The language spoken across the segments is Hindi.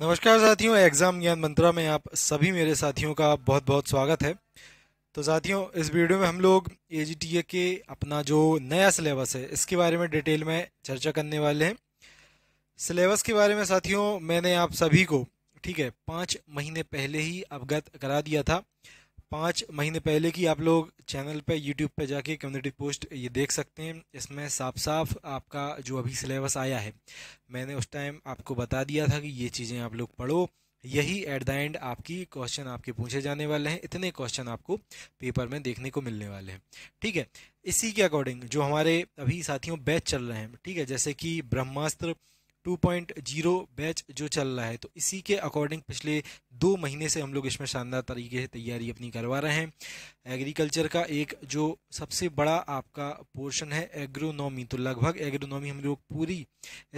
नमस्कार साथियों एग्ज़ाम ज्ञान मंत्रा में आप सभी मेरे साथियों का बहुत बहुत स्वागत है तो साथियों इस वीडियो में हम लोग ए के अपना जो नया सिलेबस है इसके बारे में डिटेल में चर्चा करने वाले हैं सिलेबस के बारे में साथियों मैंने आप सभी को ठीक है पाँच महीने पहले ही अवगत करा दिया था पाँच महीने पहले की आप लोग चैनल पे यूट्यूब पे जाके कम्युनिटी पोस्ट ये देख सकते हैं इसमें साफ साफ आपका जो अभी सिलेबस आया है मैंने उस टाइम आपको बता दिया था कि ये चीज़ें आप लोग पढ़ो यही एट द एंड आपकी क्वेश्चन आपके पूछे जाने वाले हैं इतने क्वेश्चन आपको पेपर में देखने को मिलने वाले हैं ठीक है इसी के अकॉर्डिंग जो हमारे अभी साथियों बैच चल रहे हैं ठीक है जैसे कि ब्रह्मास्त्र 2.0 बैच जो चल रहा है तो इसी के अकॉर्डिंग पिछले दो महीने से हम लोग इसमें शानदार तरीके से तैयारी अपनी करवा रहे हैं एग्रीकल्चर का एक जो सबसे बड़ा आपका पोर्शन है एग्रोनॉमी तो लगभग एग्रोनॉमी हम लोग पूरी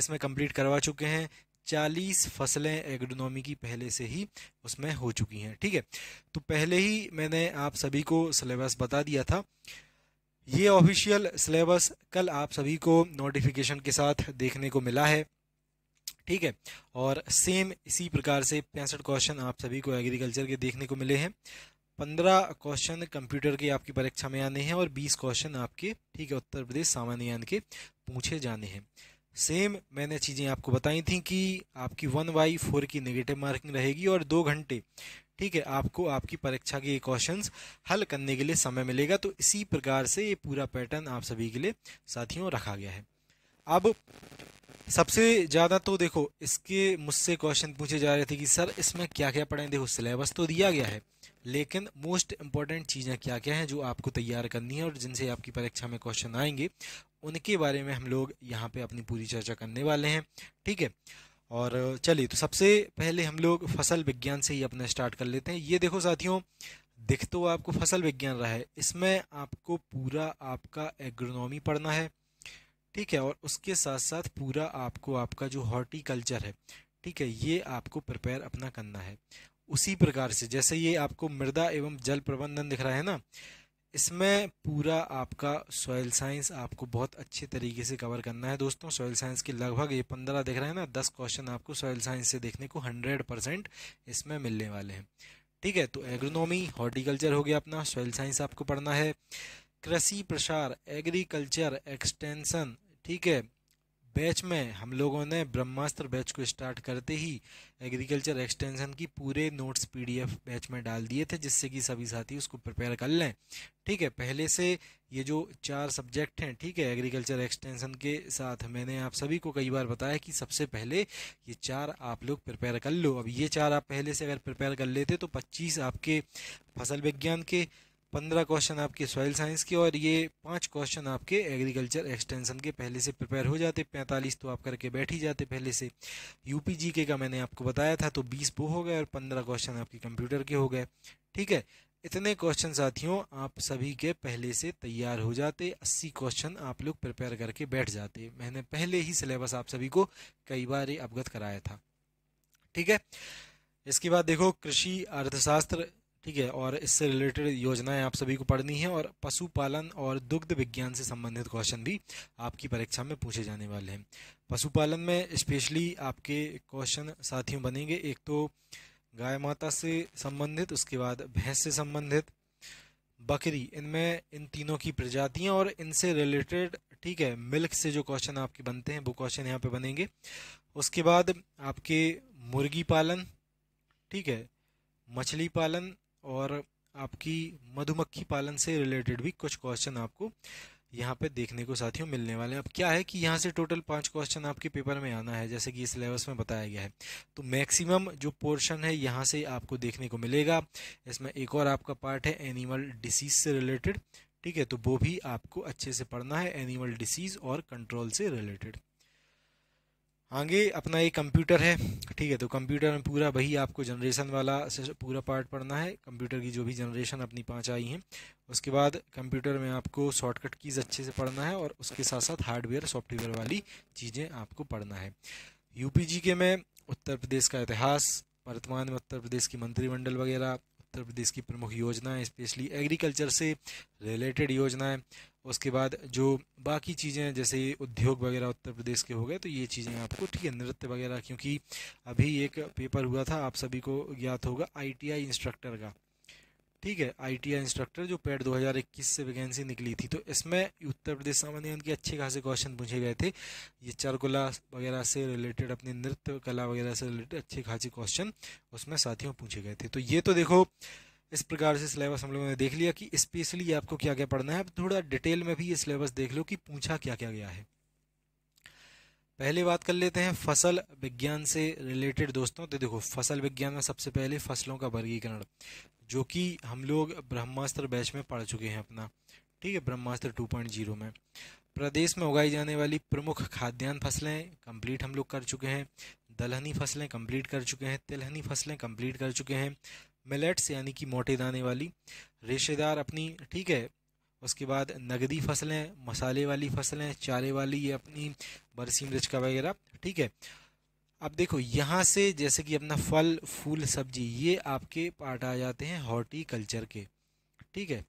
इसमें कंप्लीट करवा चुके हैं चालीस फसलें एग्रोनॉमी की पहले से ही उसमें हो चुकी हैं ठीक है तो पहले ही मैंने आप सभी को सिलेबस बता दिया था ये ऑफिशियल सिलेबस कल आप सभी को नोटिफिकेशन के साथ देखने को मिला है ठीक है और सेम इसी प्रकार से पैंसठ क्वेश्चन आप सभी को एग्रीकल्चर के देखने को मिले हैं पंद्रह क्वेश्चन कंप्यूटर के आपकी परीक्षा में आने हैं और बीस क्वेश्चन आपके ठीक है उत्तर प्रदेश सामान्य यान के पूछे जाने हैं सेम मैंने चीज़ें आपको बताई थी कि आपकी वन बाई फोर की नेगेटिव मार्किंग रहेगी और दो घंटे ठीक है आपको आपकी परीक्षा के क्वेश्चंस हल करने के लिए समय मिलेगा तो इसी प्रकार से ये पूरा पैटर्न आप सभी के लिए साथियों रखा गया है अब सबसे ज़्यादा तो देखो इसके मुझसे क्वेश्चन पूछे जा रहे थे कि सर इसमें क्या क्या पढ़ें देखो सिलेबस तो दिया गया है लेकिन मोस्ट इम्पॉर्टेंट चीज़ें क्या क्या हैं जो आपको तैयार करनी है और जिनसे आपकी परीक्षा में क्वेश्चन आएंगे उनके बारे में हम लोग यहाँ पे अपनी पूरी चर्चा करने वाले हैं ठीक है और चलिए तो सबसे पहले हम लोग फसल विज्ञान से ही अपना स्टार्ट कर लेते हैं ये देखो साथियों दिख तो आपको फसल विज्ञान रहा है इसमें आपको पूरा आपका एग्रोनॉमी पढ़ना है ठीक है और उसके साथ साथ पूरा आपको आपका जो हॉर्टिकल्चर है ठीक है ये आपको प्रिपेयर अपना करना है उसी प्रकार से जैसे ये आपको मृदा एवं जल प्रबंधन दिख रहा है ना इसमें पूरा आपका सॉयल साइंस आपको बहुत अच्छे तरीके से कवर करना है दोस्तों सॉयल साइंस के लगभग ये पंद्रह दिख रहे हैं ना दस क्वेश्चन आपको सॉयल साइंस से देखने को हंड्रेड परसेंट इसमें मिलने वाले हैं ठीक है तो एग्रोनॉमी हॉर्टिकल्चर हो गया अपना सॉयल साइंस आपको पढ़ना है कृषि प्रसार एग्रीकल्चर एक्सटेंशन ठीक है बैच में हम लोगों ने ब्रह्मास्त्र बैच को स्टार्ट करते ही एग्रीकल्चर एक्सटेंशन की पूरे नोट्स पीडीएफ बैच में डाल दिए थे जिससे कि सभी साथी उसको प्रिपेयर कर लें ठीक है पहले से ये जो चार सब्जेक्ट हैं ठीक है एग्रीकल्चर एक्सटेंशन के साथ मैंने आप सभी को कई बार बताया कि सबसे पहले ये चार आप लोग प्रिपेयर कर लो अब ये चार आप पहले से अगर प्रिपेयर कर लेते तो पच्चीस आपके फसल विज्ञान के पंद्रह क्वेश्चन आपके सॉइल साइंस के और ये पांच क्वेश्चन आपके एग्रीकल्चर एक्सटेंशन के पहले से प्रिपेयर हो जाते पैंतालीस तो आप करके बैठ ही जाते पहले से यूपी जी के का मैंने आपको बताया था तो बीस वो हो गए और पंद्रह क्वेश्चन आपके कंप्यूटर के हो गए ठीक है इतने क्वेश्चन साथियों आप सभी के पहले से तैयार हो जाते अस्सी क्वेश्चन आप लोग प्रिपेयर करके बैठ जाते मैंने पहले ही सिलेबस आप सभी को कई बार अवगत कराया था ठीक है इसके बाद देखो कृषि अर्थशास्त्र ठीक है और इससे रिलेटेड योजनाएं आप सभी को पढ़नी है और पशुपालन और दुग्ध विज्ञान से संबंधित क्वेश्चन भी आपकी परीक्षा में पूछे जाने वाले हैं पशुपालन में स्पेशली आपके क्वेश्चन साथियों बनेंगे एक तो गाय माता से संबंधित उसके बाद भैंस से संबंधित बकरी इनमें इन तीनों की प्रजातियां और इनसे रिलेटेड ठीक है मिल्क से जो क्वेश्चन आपके बनते हैं वो क्वेश्चन यहाँ पे बनेंगे उसके बाद आपके मुर्गी पालन ठीक है मछली पालन और आपकी मधुमक्खी पालन से रिलेटेड भी कुछ क्वेश्चन आपको यहाँ पे देखने को साथियों मिलने वाले हैं अब क्या है कि यहाँ से टोटल पांच क्वेश्चन आपके पेपर में आना है जैसे कि सिलेबस में बताया गया है तो मैक्सिमम जो पोर्शन है यहाँ से आपको देखने को मिलेगा इसमें एक और आपका पार्ट है एनिमल डिसीज से रिलेटेड ठीक है तो वो भी आपको अच्छे से पढ़ना है एनिमल डिसीज और कंट्रोल से रिलेटेड आगे अपना एक कंप्यूटर है ठीक है तो कंप्यूटर में पूरा वही आपको जनरेशन वाला पूरा पार्ट पढ़ना है कंप्यूटर की जो भी जनरेशन अपनी पाँच आई हैं उसके बाद कंप्यूटर में आपको शॉर्टकट कीज़ अच्छे से पढ़ना है और उसके साथ साथ हार्डवेयर सॉफ्टवेयर वाली चीज़ें आपको पढ़ना है यूपीजी के में उत्तर प्रदेश का इतिहास वर्तमान में उत्तर प्रदेश की मंत्रिमंडल वगैरह उत्तर प्रदेश की प्रमुख योजनाएँ स्पेशली एग्रीकल्चर से रिलेटेड योजनाएँ उसके बाद जो बाकी चीज़ें जैसे उद्योग वगैरह उत्तर प्रदेश के हो गए तो ये चीज़ें आपको ठीक है नृत्य वगैरह क्योंकि अभी एक पेपर हुआ था आप सभी को ज्ञात होगा आईटीआई इंस्ट्रक्टर का ठीक है आईटीआई इंस्ट्रक्टर जो पैड 2021 से वैकेंसी निकली थी तो इसमें उत्तर प्रदेश सामान्य के अच्छे खासे क्वेश्चन पूछे गए थे ये चरकुला वगैरह से रिलेटेड अपने नृत्य कला वगैरह से रिलेटेड अच्छे खासे क्वेश्चन उसमें साथियों पूछे गए थे तो ये तो देखो इस प्रकार से सिलेबस हम लोगों ने देख लिया कि स्पेशली आपको क्या क्या पढ़ना है थोड़ा डिटेल में भी ये सिलेबस देख लो कि पूछा क्या क्या गया है पहले बात कर लेते हैं फसल विज्ञान से रिलेटेड दोस्तों तो देखो फसल विज्ञान में सबसे पहले फसलों का वर्गीकरण जो कि हम लोग ब्रह्मास्त्र बैच में पढ़ चुके हैं अपना ठीक है ब्रह्मास्त्र 2.0 में प्रदेश में उगाई जाने वाली प्रमुख खाद्यान्न फसलें कंप्लीट हम लोग कर चुके हैं दलहनी फसलें कंप्लीट कर चुके हैं तिलहनी फसलें कंप्लीट कर चुके हैं मिलेट्स यानी कि मोटे दाने वाली रेशेदार अपनी ठीक है उसके बाद नगदी फसलें मसाले वाली फसलें चारे वाली ये अपनी मिर्च का वगैरह ठीक है अब देखो यहाँ से जैसे कि अपना फल फूल सब्जी ये आपके पार्ट आ जाते हैं हॉर्टिकल्चर के ठीक है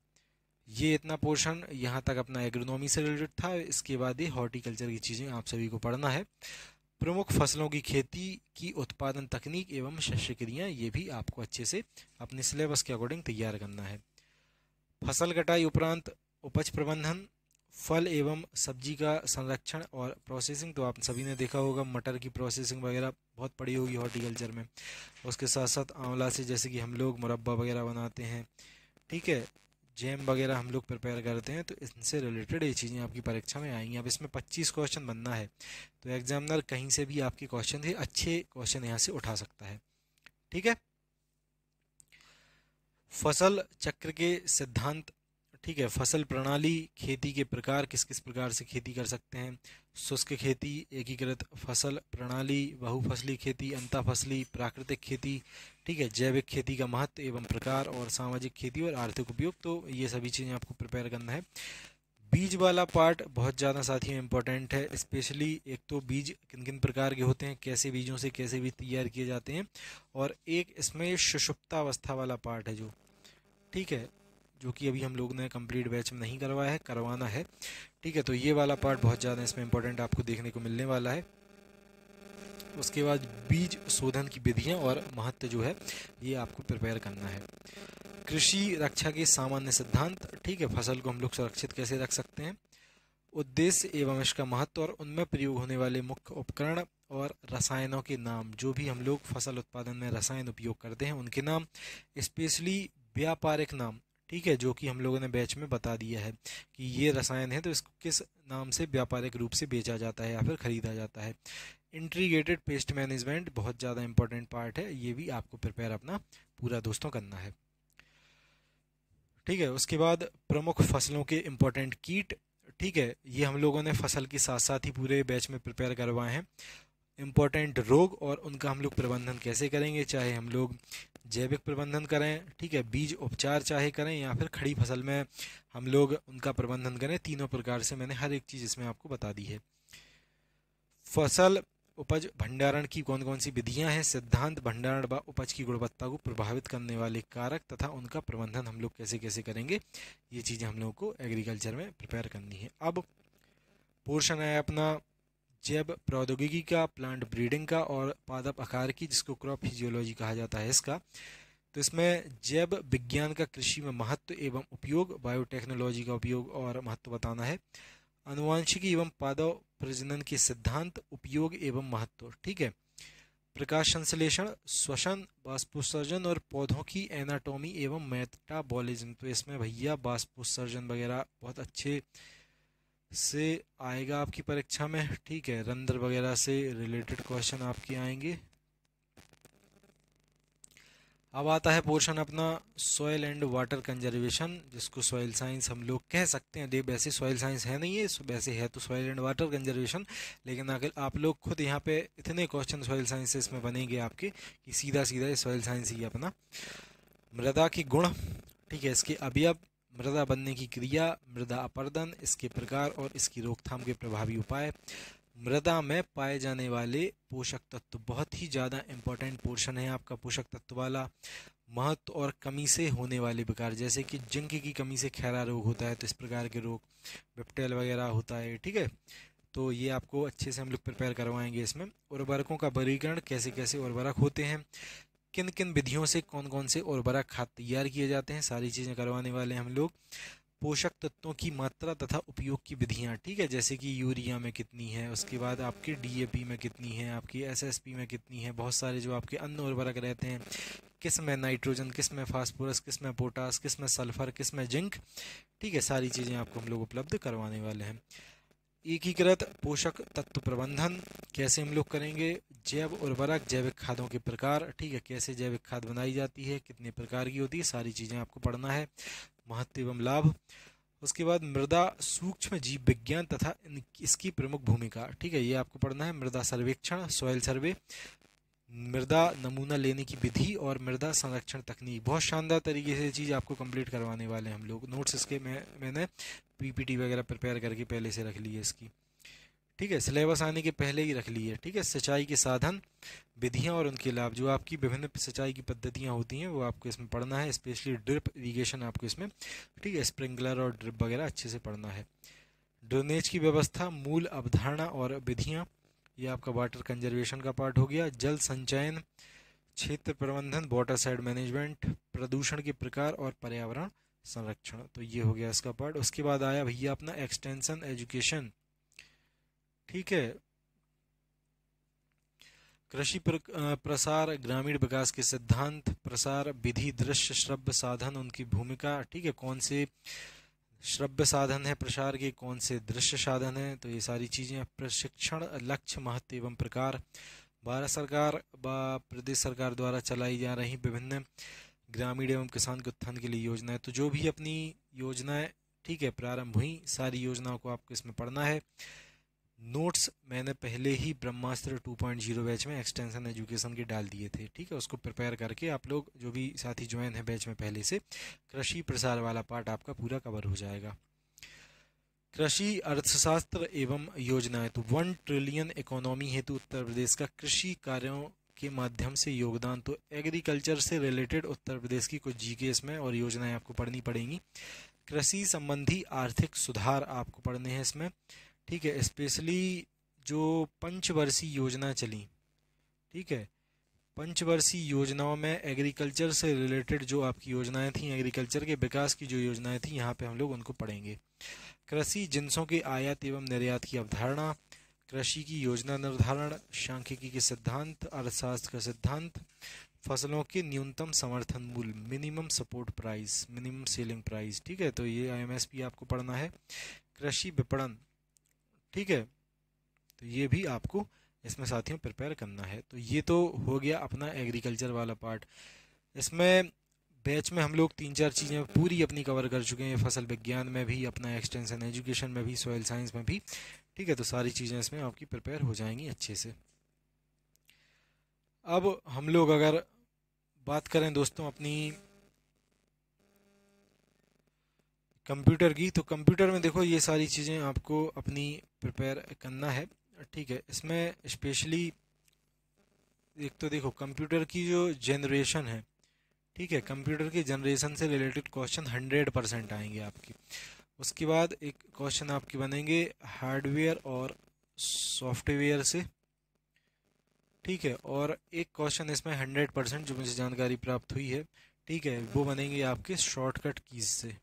ये इतना पोर्शन यहाँ तक अपना एग्रोनॉमी से रिलेटेड था इसके बाद ये हॉर्टिकल्चर की चीज़ें आप सभी को पढ़ना है प्रमुख फसलों की खेती की उत्पादन तकनीक एवं शस्य ये भी आपको अच्छे से अपने सिलेबस के अकॉर्डिंग तैयार करना है फसल कटाई उपरांत उपज प्रबंधन फल एवं सब्जी का संरक्षण और प्रोसेसिंग तो आप सभी ने देखा होगा मटर की प्रोसेसिंग वगैरह बहुत पड़ी होगी हॉर्टिकल्चर में उसके साथ साथ आंवला से जैसे कि हम लोग मुरब्बा वगैरह बनाते हैं ठीक है जेम वगैरह हम लोग प्रिपेयर करते हैं तो इनसे रिलेटेड ये चीज़ें आपकी परीक्षा में आएंगी अब इसमें 25 क्वेश्चन बनना है तो एग्जामिनर कहीं से भी आपके क्वेश्चन थे अच्छे क्वेश्चन यहाँ से उठा सकता है ठीक है फसल चक्र के सिद्धांत ठीक है फसल प्रणाली खेती के प्रकार किस किस प्रकार से खेती कर सकते हैं शुष्क खेती एकीकृत फसल प्रणाली बहुफसली खेती फसली प्राकृतिक खेती ठीक है जैविक खेती का महत्व एवं प्रकार और सामाजिक खेती और आर्थिक उपयोग तो ये सभी चीज़ें आपको प्रिपेयर करना है बीज वाला पार्ट बहुत ज़्यादा साथियों इम्पोर्टेंट है स्पेशली एक तो बीज किन किन प्रकार के होते हैं कैसे बीजों से कैसे बीज तैयार किए जाते हैं और एक इसमें सुषुप्तावस्था वाला पार्ट है जो ठीक है जो कि अभी हम लोग ने कंप्लीट बैच में नहीं करवाया है करवाना है ठीक है तो ये वाला पार्ट बहुत ज़्यादा इसमें इंपॉर्टेंट आपको देखने को मिलने वाला है उसके बाद बीज शोधन की विधियाँ और महत्व जो है ये आपको प्रिपेयर करना है कृषि रक्षा के सामान्य सिद्धांत ठीक है फसल को हम लोग सुरक्षित कैसे रख सकते हैं उद्देश्य एवं इसका महत्व और उनमें प्रयोग होने वाले मुख्य उपकरण और रसायनों के नाम जो भी हम लोग फसल उत्पादन में रसायन उपयोग करते हैं उनके नाम स्पेशली व्यापारिक नाम ठीक है जो कि हम लोगों ने बैच में बता दिया है कि ये हम्म। रसायन है तो इसको किस नाम से व्यापारिक रूप से बेचा जाता है या फिर ख़रीदा जाता है इंट्रीगेटेड पेस्ट मैनेजमेंट बहुत ज़्यादा इंपॉर्टेंट पार्ट है ये भी आपको प्रिपेयर अपना पूरा दोस्तों करना है ठीक है उसके बाद प्रमुख फसलों के इम्पोर्टेंट कीट ठीक है ये हम लोगों ने फसल के साथ साथ ही पूरे बैच में प्रिपेयर करवाए हैं इम्पोर्टेंट रोग और उनका हम लोग प्रबंधन कैसे करेंगे चाहे हम लोग जैविक प्रबंधन करें ठीक है बीज उपचार चाहे करें या फिर खड़ी फसल में हम लोग उनका प्रबंधन करें तीनों प्रकार से मैंने हर एक चीज़ इसमें आपको बता दी है फसल उपज भंडारण की कौन कौन सी विधियां हैं सिद्धांत भंडारण व उपज की गुणवत्ता को प्रभावित करने वाले कारक तथा उनका प्रबंधन हम लोग कैसे कैसे करेंगे ये चीज़ें हम लोगों को एग्रीकल्चर में प्रिपेयर करनी है अब पोर्शन है अपना जैव प्रौद्योगिकी का प्लांट ब्रीडिंग का और पादप आकार की जिसको क्रॉप फिजियोलॉजी कहा जाता है इसका तो इसमें जैव विज्ञान का कृषि में महत्व एवं उपयोग बायोटेक्नोलॉजी का उपयोग और महत्व बताना है अनुवांशिकी एवं पादव प्रजनन के सिद्धांत उपयोग एवं महत्व ठीक है प्रकाश संश्लेषण श्वसन बाष्पोत्सर्जन और पौधों की एनाटॉमी एवं मेटाबॉलिज्म तो इसमें भैया बाष्पोत्सर्जन वगैरह बहुत अच्छे से आएगा आपकी परीक्षा में ठीक है रंध्र वगैरह से रिलेटेड क्वेश्चन आपके आएंगे अब आता है पोर्शन अपना सॉयल एंड वाटर कंजर्वेशन जिसको सॉयल साइंस हम लोग कह सकते हैं देख वैसे सॉयल साइंस है नहीं है वैसे है तो सॉयल एंड वाटर कंजर्वेशन लेकिन अगर आप लोग खुद यहाँ पे इतने क्वेश्चन सॉयल साइंस इसमें बनेंगे आपके कि सीधा सीधा सॉयल साइंस ही अपना मृदा की गुण ठीक है इसके अभी अब मृदा बनने की क्रिया मृदा अपर्दन इसके प्रकार और इसकी रोकथाम के प्रभावी उपाय मृदा में पाए जाने वाले पोषक तत्व बहुत ही ज़्यादा इम्पोर्टेंट पोर्शन है आपका पोषक तत्व वाला महत्व और कमी से होने वाले प्रकार जैसे कि जिंक की कमी से खैरा रोग होता है तो इस प्रकार के रोग विप्टेल वगैरह होता है ठीक है तो ये आपको अच्छे से हम लोग प्रिपेयर करवाएंगे इसमें उर्वरकों का वर्गीकरण कैसे कैसे उर्वरक होते हैं किन किन विधियों से कौन कौन से उर्वरक खाद तैयार किए जाते हैं सारी चीज़ें करवाने वाले हैं हम लोग पोषक तत्वों की मात्रा तथा उपयोग की विधियाँ ठीक है जैसे कि यूरिया में कितनी है उसके बाद आपके डीएपी में कितनी है आपकी एसएसपी में कितनी है बहुत सारे जो आपके अन्य उर्वरक रहते हैं किस में नाइट्रोजन किस में फास्फोरस किस में पोटास किस में सल्फर किस में जिंक ठीक है सारी चीज़ें आपको हम लोग उपलब्ध करवाने वाले हैं एकीकृत पोषक तत्व प्रबंधन कैसे हम लोग करेंगे जैव उर्वरक जैविक खादों के प्रकार ठीक है कैसे जैविक खाद बनाई जाती है कितने प्रकार की होती है सारी चीज़ें आपको पढ़ना है महत्व एवं लाभ उसके बाद मृदा सूक्ष्म जीव विज्ञान तथा इसकी प्रमुख भूमिका ठीक है ये आपको पढ़ना है मृदा सर्वेक्षण सॉयल सर्वे मृदा नमूना लेने की विधि और मृदा संरक्षण तकनीक बहुत शानदार तरीके से चीज़ आपको कंप्लीट करवाने वाले हैं हम लोग नोट्स इसके मैं मैंने पीपीटी वगैरह प्रिपेयर करके पहले से रख ली है इसकी ठीक है सिलेबस आने के पहले ही रख ली है ठीक है सिंचाई के साधन विधियाँ और उनके लाभ जो आपकी विभिन्न सिंचाई की पद्धतियाँ होती हैं वो आपको इसमें पढ़ना है स्पेशली ड्रिप इरीगेशन आपको इसमें ठीक है स्प्रिंकलर और ड्रिप वगैरह अच्छे से पढ़ना है ड्रेनेज की व्यवस्था मूल अवधारणा और विधियाँ ये आपका वाटर कंजर्वेशन का पार्ट हो गया जल संचयन क्षेत्र प्रबंधन वाटर साइड मैनेजमेंट प्रदूषण के प्रकार और पर्यावरण संरक्षण तो ये हो गया इसका पार्ट उसके बाद आया भैया अपना एक्सटेंशन एजुकेशन ठीक है कृषि प्रसार ग्रामीण विकास के सिद्धांत प्रसार विधि दृश्य श्रव्य साधन उनकी भूमिका ठीक है कौन से श्रव्य साधन है प्रसार के कौन से दृश्य साधन है तो ये सारी चीज़ें प्रशिक्षण लक्ष्य महत्व एवं प्रकार भारत सरकार व प्रदेश सरकार द्वारा चलाई जा रही विभिन्न ग्रामीण एवं किसान के उत्थान के लिए योजनाएं तो जो भी अपनी योजनाएं ठीक है प्रारंभ हुई सारी योजनाओं को आपको इसमें पढ़ना है नोट्स मैंने पहले ही ब्रह्मास्त्र 2.0 बैच में एक्सटेंशन एजुकेशन के डाल दिए थे ठीक है उसको प्रिपेयर करके आप लोग जो भी साथी ज्वाइन है बैच में पहले से कृषि प्रसार वाला पार्ट आपका पूरा कवर हो जाएगा कृषि अर्थशास्त्र एवं योजना हेतु वन ट्रिलियन इकोनॉमी हेतु उत्तर प्रदेश का कृषि कार्यों के माध्यम से योगदान तो एग्रीकल्चर से रिलेटेड उत्तर प्रदेश की कुछ जी इसमें और योजनाएं आपको पढ़नी पड़ेंगी कृषि संबंधी आर्थिक सुधार आपको पढ़ने हैं इसमें ठीक है स्पेशली जो पंचवर्षीय योजना चली ठीक है पंचवर्षीय योजनाओं में एग्रीकल्चर से रिलेटेड जो आपकी योजनाएं थी एग्रीकल्चर के विकास की जो योजनाएं थी यहाँ पे हम लोग उनको पढ़ेंगे कृषि जिनसों के आयात एवं निर्यात की अवधारणा कृषि की योजना निर्धारण सांख्यिकी के सिद्धांत अर्थशास्त्र का सिद्धांत फसलों के न्यूनतम समर्थन मूल्य minimum support price minimum selling price ठीक है तो ये आई आपको पढ़ना है कृषि विपणन ठीक है तो ये भी आपको इसमें साथियों प्रिपेयर करना है तो ये तो हो गया अपना एग्रीकल्चर वाला पार्ट इसमें बैच में हम लोग तीन चार चीज़ें पूरी अपनी कवर कर चुके हैं फसल विज्ञान में भी अपना एक्सटेंशन एजुकेशन में भी सॉयल साइंस में भी ठीक है तो सारी चीज़ें इसमें आपकी प्रिपेयर हो जाएंगी अच्छे से अब हम लोग अगर बात करें दोस्तों अपनी कंप्यूटर की तो कंप्यूटर में देखो ये सारी चीज़ें आपको अपनी प्रिपेयर करना है ठीक है इसमें स्पेशली एक तो देखो कंप्यूटर की जो जनरेशन है ठीक है कंप्यूटर की जनरेशन से रिलेटेड क्वेश्चन हंड्रेड परसेंट आएंगे आपके उसके बाद एक क्वेश्चन आपके बनेंगे हार्डवेयर और सॉफ्टवेयर से ठीक है और एक क्वेश्चन इसमें हंड्रेड परसेंट जो मुझे जानकारी प्राप्त हुई है ठीक है वो बनेंगे आपके शॉर्टकट कीज से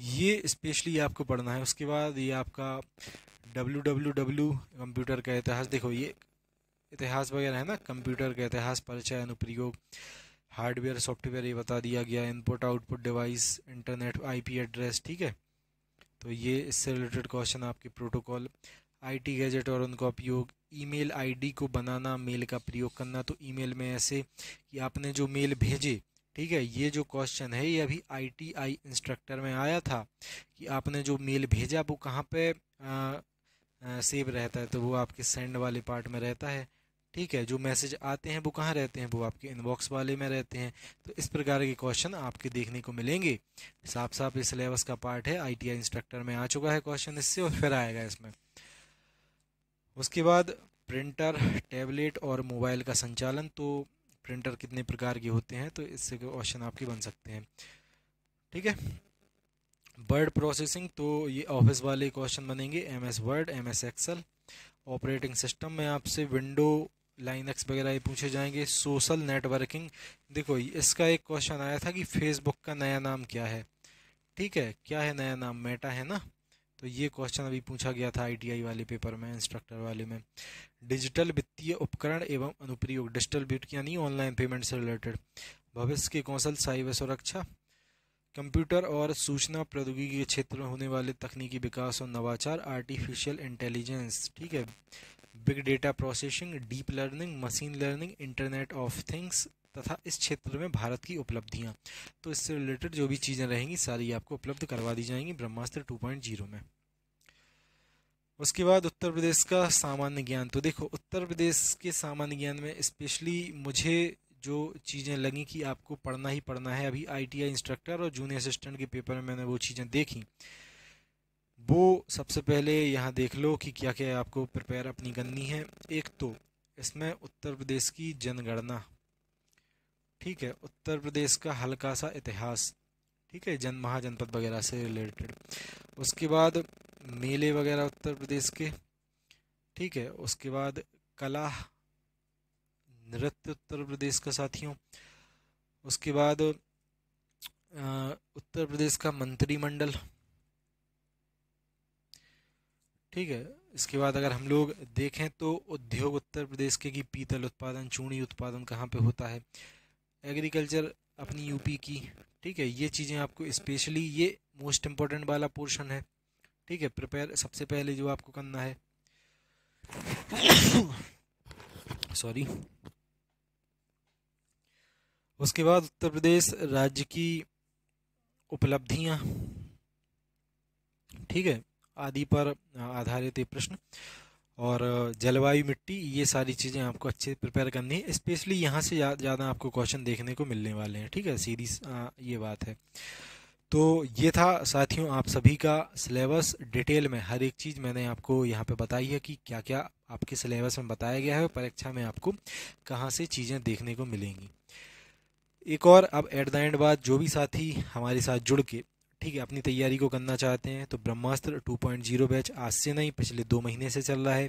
ये स्पेशली आपको पढ़ना है उसके बाद ये आपका डब्ल्यू डब्ल्यू डब्ल्यू कंप्यूटर का इतिहास देखो ये इतिहास वगैरह है ना कंप्यूटर का इतिहास परिचय अनुप्रयोग हार्डवेयर सॉफ्टवेयर ये बता दिया गया input output device internet IP address ठीक है तो ये इससे रिलेटेड क्वेश्चन आपके प्रोटोकॉल आईटी गैजेट और उनका उपयोग ईमेल आईडी को बनाना मेल का प्रयोग करना तो ईमेल में ऐसे कि आपने जो मेल भेजे ठीक है ये जो क्वेश्चन है ये अभी आईटीआई इंस्ट्रक्टर में आया था कि आपने जो मेल भेजा वो कहाँ पे सेव रहता है तो वो आपके सेंड वाले पार्ट में रहता है ठीक है जो मैसेज आते हैं वो कहाँ रहते हैं वो आपके इनबॉक्स वाले में रहते हैं तो इस प्रकार के क्वेश्चन आपके देखने को मिलेंगे साफ साफ इस सिलेबस का पार्ट है आई इंस्ट्रक्टर में आ चुका है क्वेश्चन इससे और फिर आएगा इसमें उसके बाद प्रिंटर टैबलेट और मोबाइल का संचालन तो प्रिंटर कितने प्रकार के होते हैं तो इससे क्वेश्चन आपके बन सकते हैं ठीक है वर्ड प्रोसेसिंग तो ये ऑफिस वाले क्वेश्चन बनेंगे M S Word M S Excel operating system में आपसे विंडो लाइनक्स वगैरह ये पूछे जाएंगे सोशल नेटवर्किंग देखो इसका एक क्वेश्चन आया था कि फेसबुक का नया नाम क्या है ठीक है क्या है नया नाम मेटा है ना तो ये क्वेश्चन अभी पूछा गया था आईटीआई वाले पेपर में इंस्ट्रक्टर वाले में डिजिटल वित्तीय उपकरण एवं अनुप्रयोग डिजिटल बिट यानी ऑनलाइन पेमेंट से रिलेटेड भविष्य के कौशल साइबर सुरक्षा कंप्यूटर और सूचना प्रौद्योगिकी के क्षेत्र में होने वाले तकनीकी विकास और नवाचार आर्टिफिशियल इंटेलिजेंस ठीक है big data processing deep learning machine learning internet of things तथा इस क्षेत्र में भारत की उपलब्धियाँ तो इससे रिलेटेड जो भी चीज़ें रहेंगी सारी आपको उपलब्ध करवा दी जाएंगी ब्रह्मास्त्र टू में उसके बाद उत्तर प्रदेश का सामान्य ज्ञान तो देखो उत्तर प्रदेश के सामान्य ज्ञान में स्पेशली मुझे जो चीज़ें लगी कि आपको पढ़ना ही पढ़ना है अभी आईटीआई इंस्ट्रक्टर और जूनियर असिस्टेंट के पेपर में मैंने वो चीज़ें देखी वो सबसे पहले यहाँ देख लो कि क्या क्या आपको प्रिपेयर अपनी करनी है एक तो इसमें उत्तर प्रदेश की जनगणना ठीक है उत्तर प्रदेश का हल्का सा इतिहास ठीक है जन महाजनपद वगैरह से रिलेटेड उसके बाद मेले वगैरह उत्तर प्रदेश के ठीक है उसके बाद कला नृत्य उत्तर प्रदेश का साथियों उसके बाद उत्तर प्रदेश का मंत्रिमंडल ठीक है इसके बाद अगर हम लोग देखें तो उद्योग उत्तर प्रदेश के की पीतल उत्पादन चूड़ी उत्पादन कहाँ पे होता है एग्रीकल्चर अपनी यूपी की ठीक है ये चीज़ें आपको स्पेशली ये मोस्ट इम्पोर्टेंट वाला पोर्शन है ठीक है प्रिपेयर सबसे पहले जो आपको करना है सॉरी उसके बाद उत्तर प्रदेश राज्य की उपलब्धियां ठीक है आदि पर आधारित ये प्रश्न और जलवायु मिट्टी ये सारी चीज़ें आपको अच्छे प्रिपेयर करनी है स्पेशली यहाँ से ज़्यादा आपको क्वेश्चन देखने को मिलने वाले हैं ठीक है सीधी ये बात है तो ये था साथियों आप सभी का सिलेबस डिटेल में हर एक चीज़ मैंने आपको यहाँ पे बताई है कि क्या क्या आपके सिलेबस में बताया गया है परीक्षा में आपको कहाँ से चीज़ें देखने को मिलेंगी एक और अब एट द एंड बाद जो भी साथी हमारे साथ जुड़ के ठीक है अपनी तैयारी को करना चाहते हैं तो ब्रह्मास्त्र 2.0 बैच आज से नहीं पिछले दो महीने से चल रहा है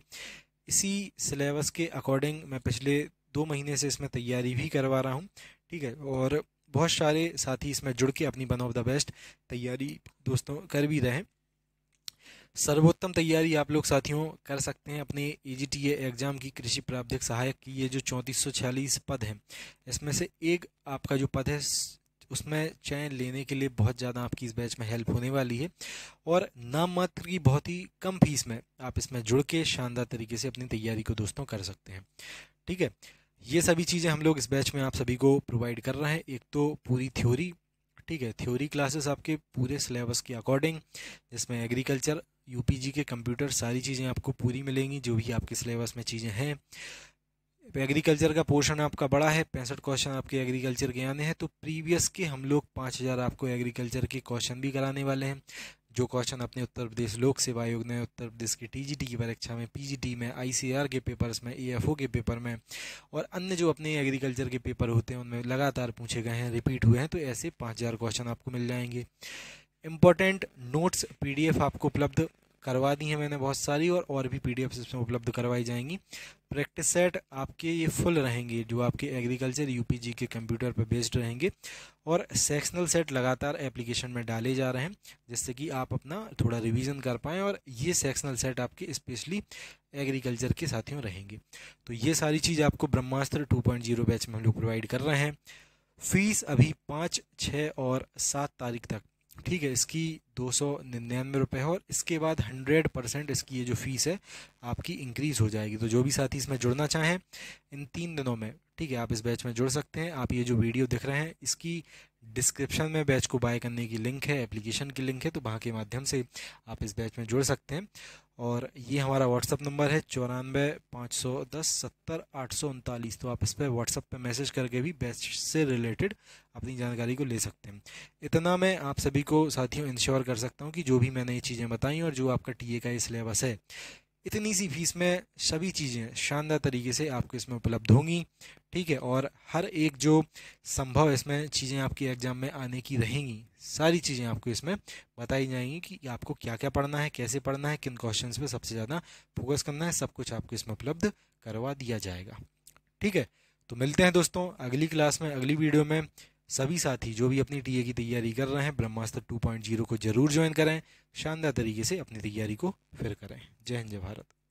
इसी सिलेबस के अकॉर्डिंग मैं पिछले दो महीने से इसमें तैयारी भी करवा रहा हूँ ठीक है और बहुत सारे साथी इसमें जुड़ के अपनी वन ऑफ द बेस्ट तैयारी दोस्तों कर भी रहे हैं सर्वोत्तम तैयारी आप लोग साथियों कर सकते हैं अपने ए जी टी एग्ज़ाम की कृषि प्राप्त सहायक की ये जो चौंतीस सौ छियालीस पद हैं इसमें से एक आपका जो पद है उसमें चयन लेने के लिए बहुत ज़्यादा आपकी इस बैच में हेल्प होने वाली है और नाम मात्र की बहुत ही कम फीस में आप इसमें जुड़ के शानदार तरीके से अपनी तैयारी को दोस्तों कर सकते हैं ठीक है ये सभी चीज़ें हम लोग इस बैच में आप सभी को प्रोवाइड कर रहे हैं एक तो पूरी थ्योरी ठीक है थ्योरी क्लासेस आपके पूरे सिलेबस के अकॉर्डिंग जिसमें एग्रीकल्चर यूपीजी के कंप्यूटर सारी चीज़ें आपको पूरी मिलेंगी जो भी आपके सिलेबस में चीज़ें हैं एग्रीकल्चर का पोर्शन आपका बड़ा है पैंसठ क्वेश्चन आपके एग्रीकल्चर के आने हैं तो प्रीवियस के हम लोग पाँच हज़ार आपको एग्रीकल्चर के क्वेश्चन भी कराने वाले हैं जो क्वेश्चन अपने उत्तर प्रदेश लोक सेवा आयोग ने उत्तर प्रदेश के टीजीटी की परीक्षा में पीजीटी में आईसीआर के पेपर्स में ईएफओ के पेपर में और अन्य जो अपने एग्रीकल्चर के पेपर होते हैं उनमें लगातार पूछे गए हैं रिपीट हुए हैं तो ऐसे पाँच हज़ार क्वेश्चन आपको मिल जाएंगे इंपॉर्टेंट नोट्स पी आपको उपलब्ध करवा दी हैं मैंने बहुत सारी और और भी पी इसमें उपलब्ध करवाई जाएंगी प्रैक्टिस सेट आपके ये फुल रहेंगे जो आपके एग्रीकल्चर यूपीजी के कंप्यूटर पर बेस्ड रहेंगे और सेक्शनल सेट लगातार एप्लीकेशन में डाले जा रहे हैं जिससे कि आप अपना थोड़ा रिवीजन कर पाएँ और ये सेक्शनल सेट आपके स्पेशली एग्रीकल्चर के साथियों रहेंगे तो ये सारी चीज़ आपको ब्रह्मास्त्र 2.0 बैच में हम लोग प्रोवाइड कर रहे हैं फीस अभी पाँच छः और सात तारीख तक ठीक है इसकी दो सौ निन्यानवे रुपये है और इसके बाद हंड्रेड परसेंट इसकी ये जो फ़ीस है आपकी इंक्रीज़ हो जाएगी तो जो भी साथी इसमें जुड़ना चाहें इन तीन दिनों में ठीक है आप इस बैच में जुड़ सकते हैं आप ये जो वीडियो दिख रहे हैं इसकी डिस्क्रिप्शन में बैच को बाय करने की लिंक है एप्लीकेशन की लिंक है तो वहाँ के माध्यम से आप इस बैच में जुड़ सकते हैं और ये हमारा व्हाट्सअप नंबर है चौरानवे पाँच सौ दस सत्तर आठ सौ उनतालीस तो आप इस पर व्हाट्सअप पे मैसेज करके भी बैच से रिलेटेड अपनी जानकारी को ले सकते हैं इतना मैं आप सभी को साथियों इंश्योर कर सकता हूँ कि जो भी मैंने ये चीज़ें बताई और जो आपका टीए का ये सिलेबस है इतनी सी फीस में सभी चीज़ें शानदार तरीके से आपको इसमें उपलब्ध होंगी ठीक है और हर एक जो संभव इसमें चीज़ें आपकी एग्ज़ाम में आने की रहेंगी सारी चीज़ें आपको इसमें बताई जाएंगी कि आपको क्या क्या पढ़ना है कैसे पढ़ना है किन क्वेश्चन पर सबसे ज़्यादा फोकस करना है सब कुछ आपको इसमें उपलब्ध करवा दिया जाएगा ठीक है तो मिलते हैं दोस्तों अगली क्लास में अगली वीडियो में सभी साथी जो भी अपनी टीए की तैयारी कर रहे हैं ब्रह्मास्त्र 2.0 को जरूर ज्वाइन करें शानदार तरीके से अपनी तैयारी को फिर करें जय हिंद जय भारत